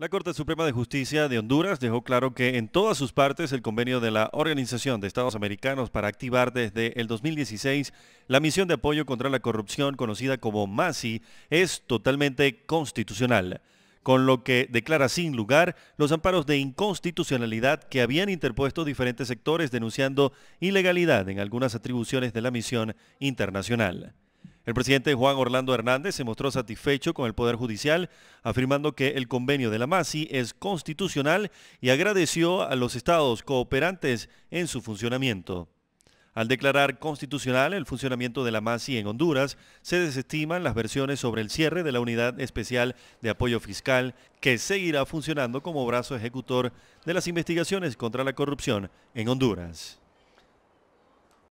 La Corte Suprema de Justicia de Honduras dejó claro que en todas sus partes el convenio de la Organización de Estados Americanos para activar desde el 2016 la misión de apoyo contra la corrupción conocida como MASI es totalmente constitucional, con lo que declara sin lugar los amparos de inconstitucionalidad que habían interpuesto diferentes sectores denunciando ilegalidad en algunas atribuciones de la misión internacional. El presidente Juan Orlando Hernández se mostró satisfecho con el Poder Judicial, afirmando que el convenio de la MASI es constitucional y agradeció a los estados cooperantes en su funcionamiento. Al declarar constitucional el funcionamiento de la MASI en Honduras, se desestiman las versiones sobre el cierre de la Unidad Especial de Apoyo Fiscal, que seguirá funcionando como brazo ejecutor de las investigaciones contra la corrupción en Honduras.